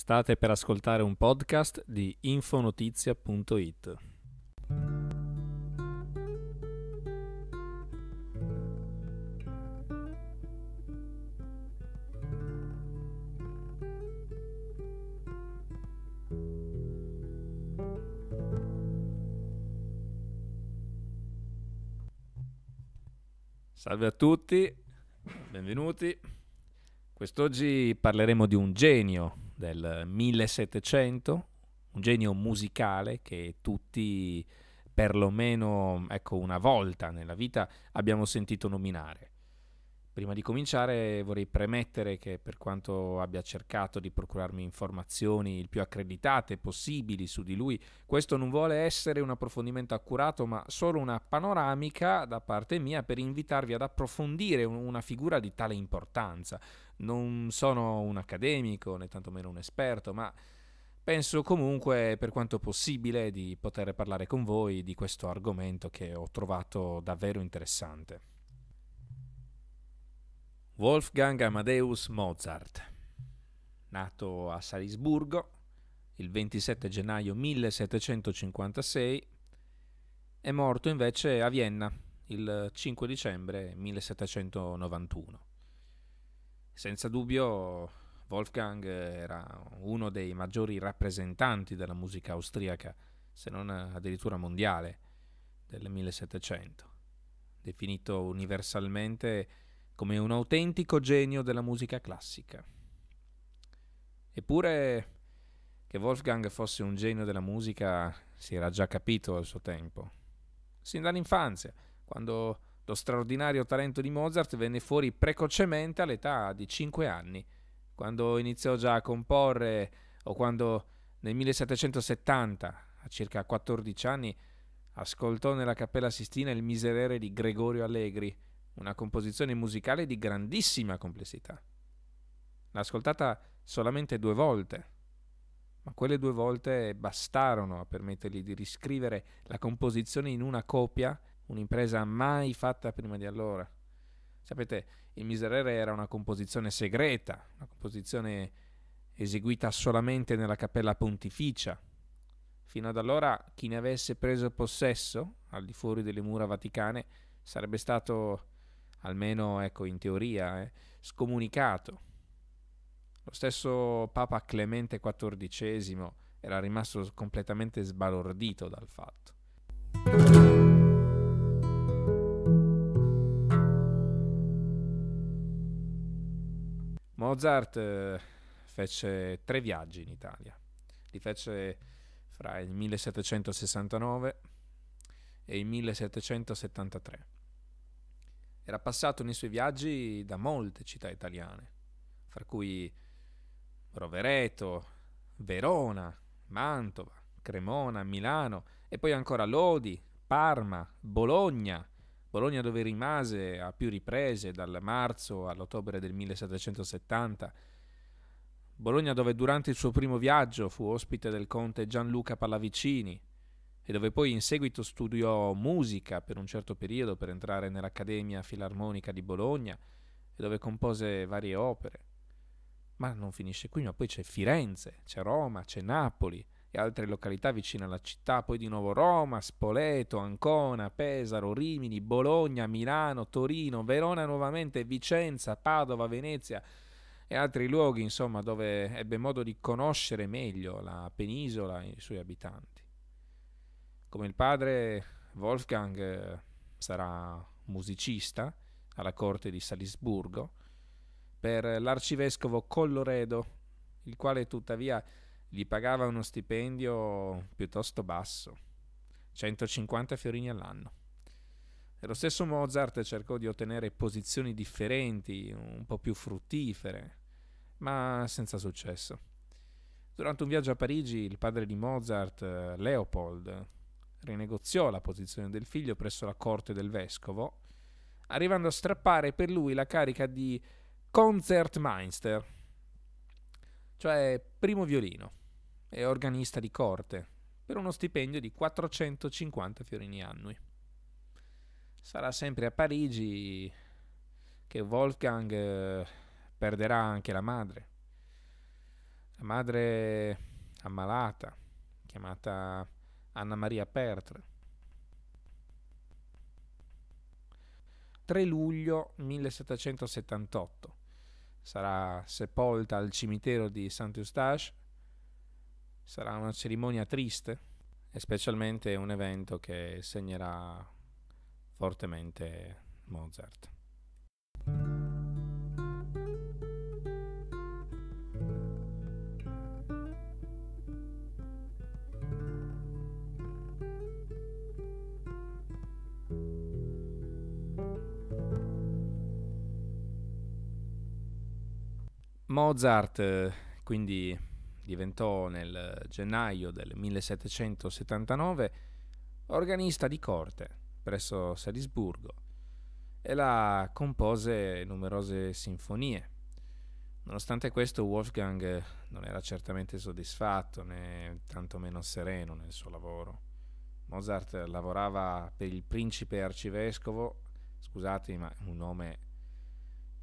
State per ascoltare un podcast di infonotizia.it. Salve a tutti, benvenuti. Quest'oggi parleremo di un genio del 1700, un genio musicale che tutti perlomeno ecco, una volta nella vita abbiamo sentito nominare. Prima di cominciare vorrei premettere che per quanto abbia cercato di procurarmi informazioni il più accreditate possibili su di lui, questo non vuole essere un approfondimento accurato ma solo una panoramica da parte mia per invitarvi ad approfondire una figura di tale importanza. Non sono un accademico né tantomeno un esperto, ma penso comunque per quanto possibile di poter parlare con voi di questo argomento che ho trovato davvero interessante. Wolfgang Amadeus Mozart, nato a Salisburgo il 27 gennaio 1756, è morto invece a Vienna il 5 dicembre 1791. Senza dubbio Wolfgang era uno dei maggiori rappresentanti della musica austriaca, se non addirittura mondiale, del 1700, definito universalmente come un autentico genio della musica classica. Eppure che Wolfgang fosse un genio della musica si era già capito al suo tempo, sin dall'infanzia, quando lo straordinario talento di Mozart venne fuori precocemente all'età di 5 anni, quando iniziò già a comporre o quando nel 1770, a circa 14 anni, ascoltò nella Cappella Sistina il miserere di Gregorio Allegri, una composizione musicale di grandissima complessità. L'ha ascoltata solamente due volte, ma quelle due volte bastarono a permettergli di riscrivere la composizione in una copia, un'impresa mai fatta prima di allora. Sapete, il Miserere era una composizione segreta, una composizione eseguita solamente nella cappella pontificia. Fino ad allora chi ne avesse preso possesso, al di fuori delle mura vaticane, sarebbe stato almeno ecco, in teoria, eh, scomunicato. Lo stesso Papa Clemente XIV era rimasto completamente sbalordito dal fatto. Mozart eh, fece tre viaggi in Italia. Li fece fra il 1769 e il 1773. Era passato nei suoi viaggi da molte città italiane, fra cui Rovereto, Verona, Mantova, Cremona, Milano e poi ancora Lodi, Parma, Bologna, Bologna dove rimase a più riprese dal marzo all'ottobre del 1770, Bologna dove durante il suo primo viaggio fu ospite del conte Gianluca Pallavicini, e dove poi in seguito studiò musica per un certo periodo per entrare nell'Accademia Filarmonica di Bologna e dove compose varie opere. Ma non finisce qui, ma poi c'è Firenze, c'è Roma, c'è Napoli e altre località vicine alla città, poi di nuovo Roma, Spoleto, Ancona, Pesaro, Rimini, Bologna, Milano, Torino, Verona nuovamente, Vicenza, Padova, Venezia e altri luoghi, insomma, dove ebbe modo di conoscere meglio la penisola e i suoi abitanti come il padre Wolfgang eh, sarà musicista alla corte di Salisburgo per l'arcivescovo Colloredo, il quale tuttavia gli pagava uno stipendio piuttosto basso, 150 fiorini all'anno. E lo stesso Mozart cercò di ottenere posizioni differenti, un po' più fruttifere, ma senza successo. Durante un viaggio a Parigi, il padre di Mozart, eh, Leopold, Rinegoziò la posizione del figlio presso la corte del vescovo, arrivando a strappare per lui la carica di concertmeister, cioè primo violino e organista di corte, per uno stipendio di 450 fiorini annui. Sarà sempre a Parigi che Wolfgang eh, perderà anche la madre. La madre ammalata, chiamata Anna Maria Pertre. 3 luglio 1778. Sarà sepolta al cimitero di Saint-Eustache. Sarà una cerimonia triste e specialmente un evento che segnerà fortemente Mozart. Mozart eh, quindi diventò nel gennaio del 1779 organista di corte presso Salisburgo e la compose numerose sinfonie. Nonostante questo Wolfgang non era certamente soddisfatto né tantomeno sereno nel suo lavoro. Mozart lavorava per il principe arcivescovo, scusatemi ma è un nome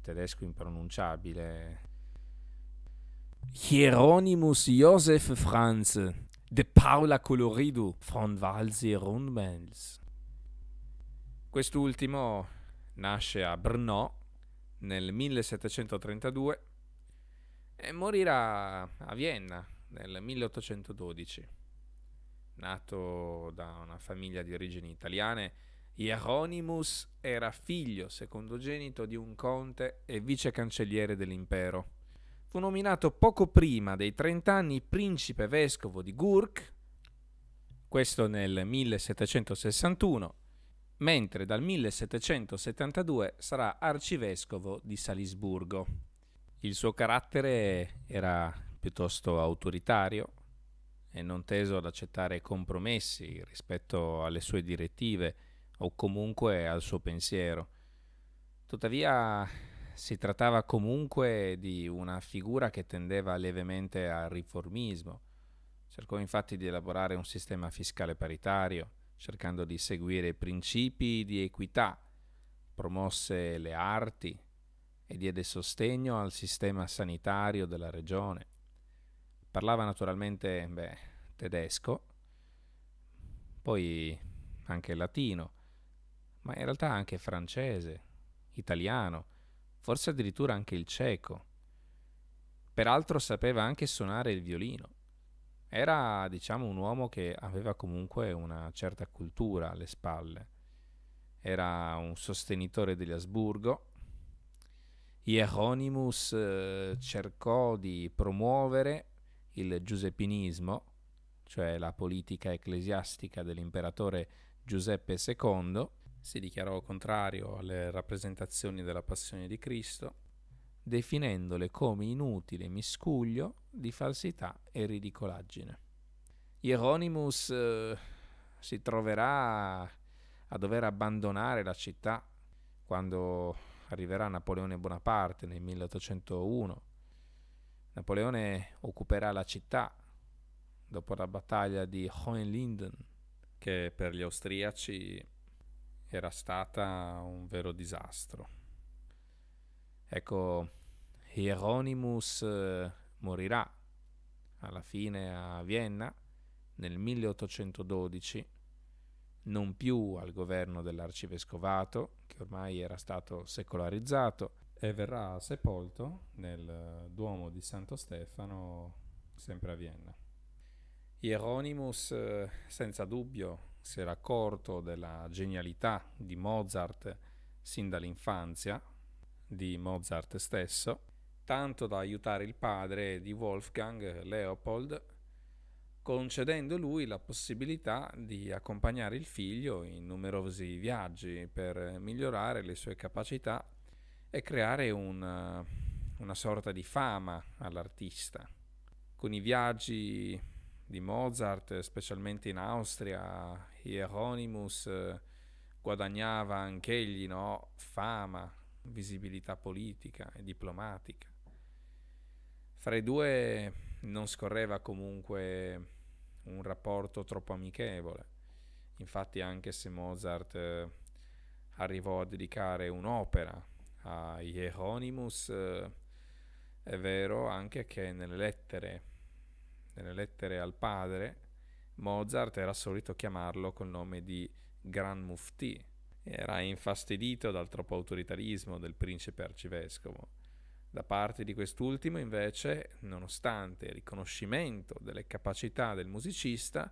tedesco impronunciabile, Hieronymus Joseph Franz, de Paola Colorido, von Walser Rundbels. Quest'ultimo nasce a Brno nel 1732 e morirà a Vienna nel 1812. Nato da una famiglia di origini italiane, Hieronymus era figlio secondogenito di un conte e vice cancelliere dell'impero fu ecco, nominato poco prima dei 30 anni principe vescovo di Gurk, questo nel 1761, mentre dal 1772 sarà arcivescovo di Salisburgo. Il suo carattere era piuttosto autoritario e non teso ad accettare compromessi rispetto alle sue direttive o comunque al suo pensiero. Tuttavia si trattava comunque di una figura che tendeva levemente al riformismo. Cercò infatti di elaborare un sistema fiscale paritario, cercando di seguire principi di equità, promosse le arti e diede sostegno al sistema sanitario della regione. Parlava naturalmente beh, tedesco, poi anche latino, ma in realtà anche francese, italiano, forse addirittura anche il cieco. Peraltro sapeva anche suonare il violino. Era, diciamo, un uomo che aveva comunque una certa cultura alle spalle. Era un sostenitore degli Asburgo. Hieronymus eh, cercò di promuovere il giuseppinismo, cioè la politica ecclesiastica dell'imperatore Giuseppe II, si dichiarò contrario alle rappresentazioni della passione di Cristo, definendole come inutile miscuglio di falsità e ridicolaggine. Hieronymus eh, si troverà a dover abbandonare la città quando arriverà Napoleone Bonaparte nel 1801. Napoleone occuperà la città dopo la battaglia di Hohenlinden, che per gli austriaci era stata un vero disastro. Ecco, Hieronymus eh, morirà alla fine a Vienna nel 1812, non più al governo dell'arcivescovato, che ormai era stato secolarizzato, e verrà sepolto nel eh, Duomo di Santo Stefano, sempre a Vienna. Hieronymus, eh, senza dubbio, si era accorto della genialità di Mozart sin dall'infanzia, di Mozart stesso, tanto da aiutare il padre di Wolfgang, Leopold, concedendo lui la possibilità di accompagnare il figlio in numerosi viaggi per migliorare le sue capacità e creare una, una sorta di fama all'artista. Con i viaggi di Mozart, specialmente in Austria, Hieronymus eh, guadagnava anch'egli no, fama, visibilità politica e diplomatica. Fra i due non scorreva comunque un rapporto troppo amichevole. Infatti anche se Mozart eh, arrivò a dedicare un'opera a Hieronymus, eh, è vero anche che nelle lettere, nelle lettere al padre Mozart era solito chiamarlo col nome di Gran Mufti. Era infastidito dal troppo autoritarismo del principe arcivescovo. Da parte di quest'ultimo, invece, nonostante il riconoscimento delle capacità del musicista,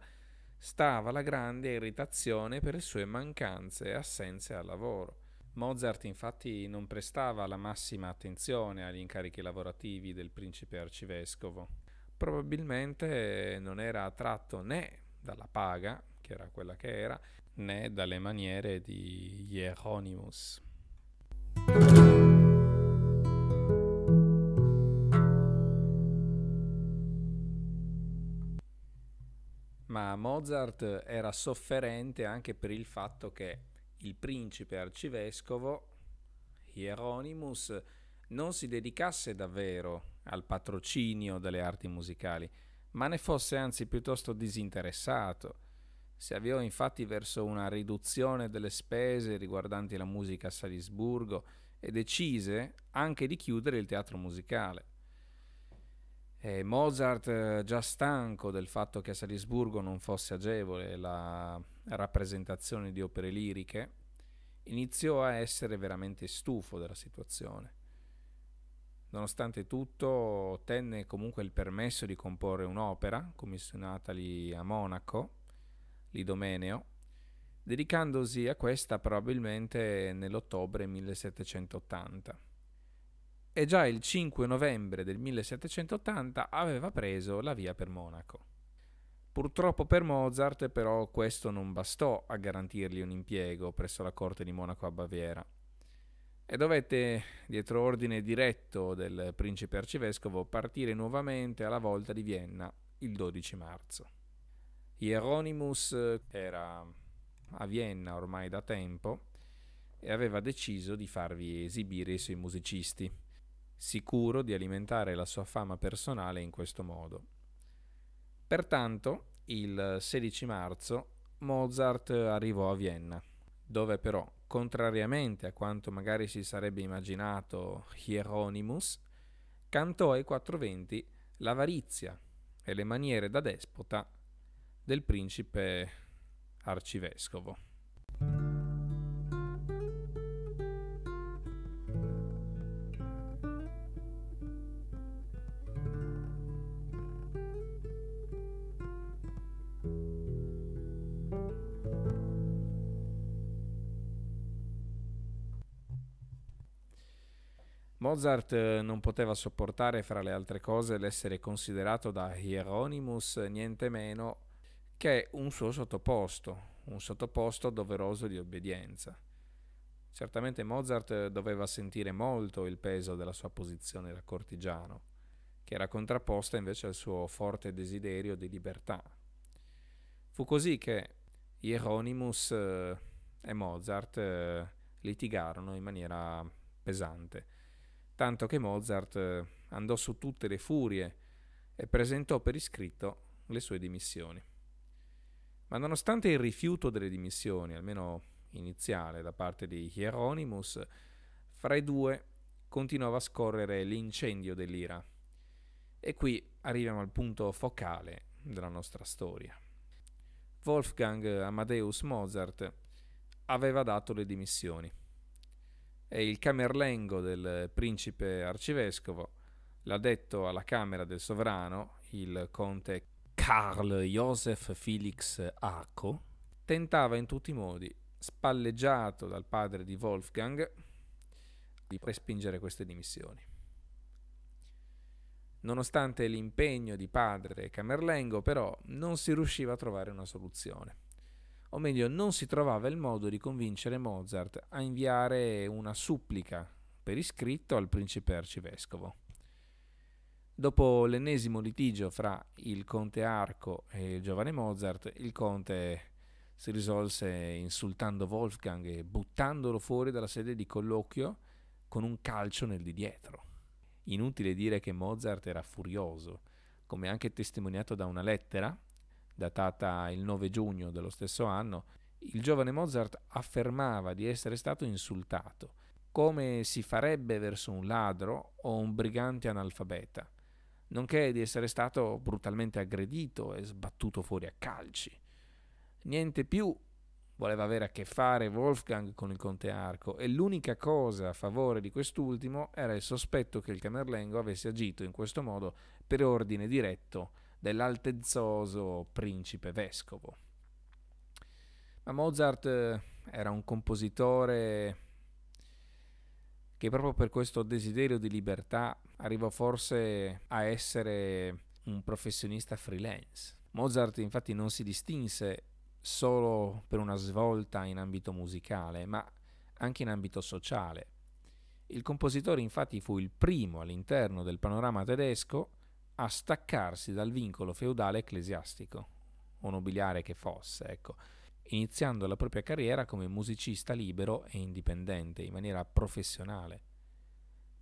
stava la grande irritazione per le sue mancanze e assenze al lavoro. Mozart infatti non prestava la massima attenzione agli incarichi lavorativi del principe arcivescovo, probabilmente non era attratto né dalla paga, che era quella che era, né dalle maniere di Hieronymus. Ma Mozart era sofferente anche per il fatto che il principe arcivescovo Hieronymus non si dedicasse davvero al patrocinio delle arti musicali, ma ne fosse anzi piuttosto disinteressato. Si avviò infatti verso una riduzione delle spese riguardanti la musica a Salisburgo e decise anche di chiudere il teatro musicale. E Mozart, eh, già stanco del fatto che a Salisburgo non fosse agevole la rappresentazione di opere liriche, iniziò a essere veramente stufo della situazione Nonostante tutto ottenne comunque il permesso di comporre un'opera, commissionatagli a Monaco, l'Idomeneo, dedicandosi a questa probabilmente nell'ottobre 1780. E già il 5 novembre del 1780 aveva preso la via per Monaco. Purtroppo per Mozart però questo non bastò a garantirgli un impiego presso la corte di Monaco a Baviera e dovette, dietro ordine diretto del principe arcivescovo, partire nuovamente alla volta di Vienna il 12 marzo. Hieronymus era a Vienna ormai da tempo e aveva deciso di farvi esibire i suoi musicisti, sicuro di alimentare la sua fama personale in questo modo. Pertanto, il 16 marzo Mozart arrivò a Vienna dove però, contrariamente a quanto magari si sarebbe immaginato Hieronymus, cantò ai 420 l'avarizia e le maniere da despota del principe arcivescovo. Mozart eh, non poteva sopportare, fra le altre cose, l'essere considerato da Hieronymus niente meno che un suo sottoposto, un sottoposto doveroso di obbedienza. Certamente Mozart eh, doveva sentire molto il peso della sua posizione da cortigiano, che era contrapposta invece al suo forte desiderio di libertà. Fu così che Hieronymus eh, e Mozart litigarono in maniera pesante tanto che Mozart eh, andò su tutte le furie e presentò per iscritto le sue dimissioni. Ma nonostante il rifiuto delle dimissioni, almeno iniziale, da parte di Hieronymus, fra i due continuava a scorrere l'incendio dell'ira. E qui arriviamo al punto focale della nostra storia. Wolfgang Amadeus Mozart aveva dato le dimissioni e il camerlengo del principe arcivescovo l'ha detto alla Camera del Sovrano, il conte Karl Josef Felix Arco, tentava in tutti i modi, spalleggiato dal padre di Wolfgang, di respingere queste dimissioni. Nonostante l'impegno di padre e Camerlengo, però, non si riusciva a trovare una soluzione o meglio non si trovava il modo di convincere Mozart a inviare una supplica per iscritto al principe arcivescovo. Dopo l'ennesimo litigio fra il conte Arco e il giovane Mozart, il conte si risolse insultando Wolfgang e buttandolo fuori dalla sede di colloquio con un calcio nel di dietro. Inutile dire che Mozart era furioso, come anche testimoniato da una lettera datata il 9 giugno dello stesso anno, il giovane Mozart affermava di essere stato insultato, come si farebbe verso un ladro o un brigante analfabeta, nonché di essere stato brutalmente aggredito e sbattuto fuori a calci. Niente più voleva avere a che fare Wolfgang con il conte Arco e l'unica cosa a favore di quest'ultimo era il sospetto che il Camerlengo avesse agito in questo modo per ordine diretto dell'altezzoso principe vescovo. Ma Mozart eh, era un compositore che proprio per questo desiderio di libertà arrivò forse a essere un professionista freelance. Mozart infatti non si distinse solo per una svolta in ambito musicale, ma anche in ambito sociale. Il compositore infatti fu il primo all'interno del panorama tedesco a staccarsi dal vincolo feudale ecclesiastico, o nobiliare che fosse, ecco, iniziando la propria carriera come musicista libero e indipendente, in maniera professionale.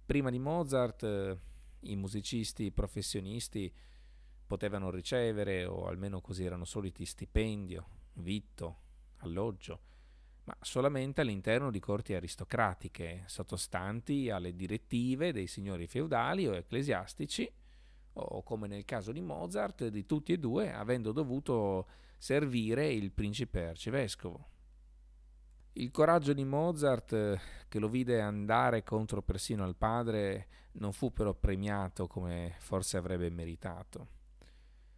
Prima di Mozart eh, i musicisti professionisti potevano ricevere, o almeno così erano soliti, stipendio, vitto, alloggio, ma solamente all'interno di corti aristocratiche, sottostanti alle direttive dei signori feudali o ecclesiastici o come nel caso di Mozart, di tutti e due, avendo dovuto servire il principe arcivescovo. Il coraggio di Mozart, che lo vide andare contro persino al padre, non fu però premiato come forse avrebbe meritato.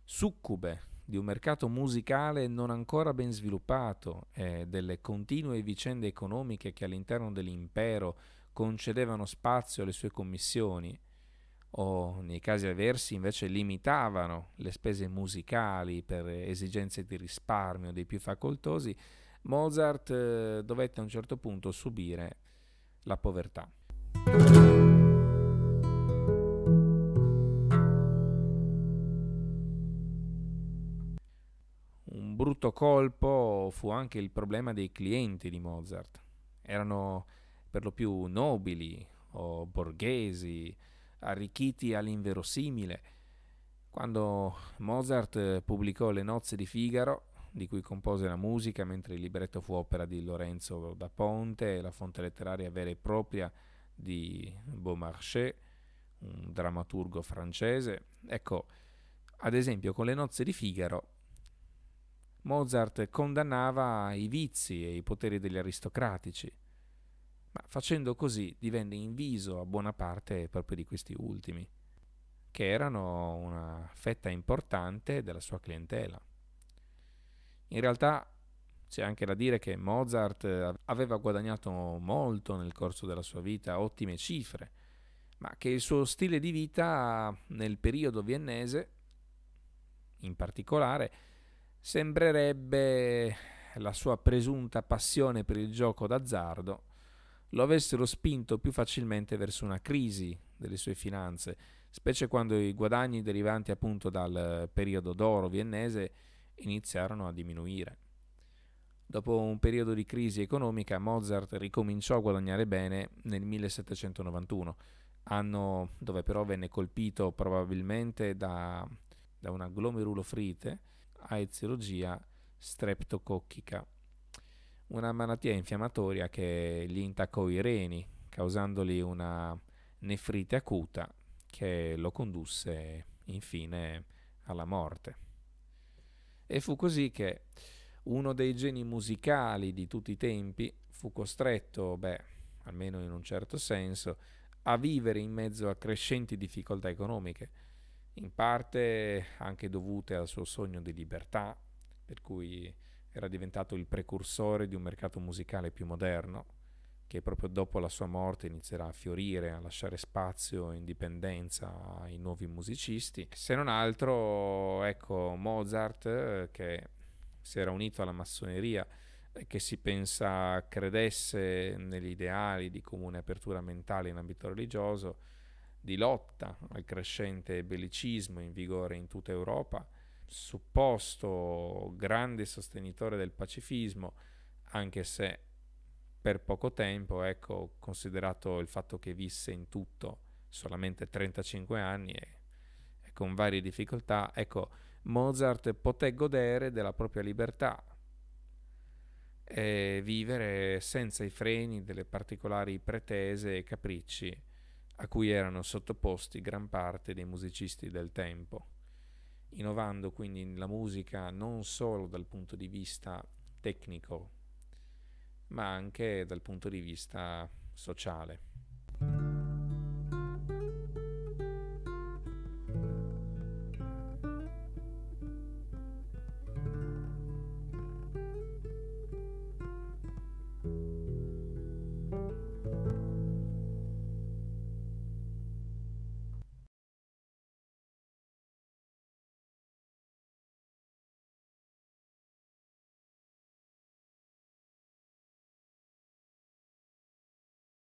Succube di un mercato musicale non ancora ben sviluppato e delle continue vicende economiche che all'interno dell'impero concedevano spazio alle sue commissioni, o nei casi avversi invece limitavano le spese musicali per esigenze di risparmio dei più facoltosi, Mozart eh, dovette a un certo punto subire la povertà. Un brutto colpo fu anche il problema dei clienti di Mozart. Erano per lo più nobili o borghesi, arricchiti all'inverosimile. Quando Mozart eh, pubblicò Le nozze di Figaro, di cui compose la musica, mentre il libretto fu opera di Lorenzo da Ponte la fonte letteraria vera e propria di Beaumarchais, un drammaturgo francese. Ecco, ad esempio, con le nozze di Figaro, Mozart condannava i vizi e i poteri degli aristocratici, ma facendo così divenne inviso a buona parte proprio di questi ultimi, che erano una fetta importante della sua clientela. In realtà c'è anche da dire che Mozart eh, aveva guadagnato molto nel corso della sua vita, ottime cifre, ma che il suo stile di vita nel periodo viennese, in particolare, sembrerebbe la sua presunta passione per il gioco d'azzardo lo avessero spinto più facilmente verso una crisi delle sue finanze, specie quando i guadagni derivanti appunto dal periodo d'oro viennese iniziarono a diminuire. Dopo un periodo di crisi economica, Mozart ricominciò a guadagnare bene nel 1791, anno dove però venne colpito probabilmente da, da una glomerulofrite a eziologia streptococchica una malattia infiammatoria che gli intaccò i reni, causandogli una nefrite acuta che lo condusse infine alla morte. E fu così che uno dei geni musicali di tutti i tempi fu costretto, beh, almeno in un certo senso, a vivere in mezzo a crescenti difficoltà economiche, in parte anche dovute al suo sogno di libertà, per cui era diventato il precursore di un mercato musicale più moderno, che proprio dopo la sua morte inizierà a fiorire, a lasciare spazio e indipendenza ai nuovi musicisti. Se non altro, ecco, Mozart, eh, che si era unito alla massoneria e che si pensa credesse negli ideali di comune apertura mentale in ambito religioso, di lotta al crescente bellicismo in vigore in tutta Europa, supposto grande sostenitore del pacifismo, anche se per poco tempo, ecco, considerato il fatto che visse in tutto solamente 35 anni e, e ecco, con varie difficoltà, ecco, Mozart poté godere della propria libertà e vivere senza i freni delle particolari pretese e capricci a cui erano sottoposti gran parte dei musicisti del tempo innovando quindi la musica non solo dal punto di vista tecnico, ma anche dal punto di vista sociale.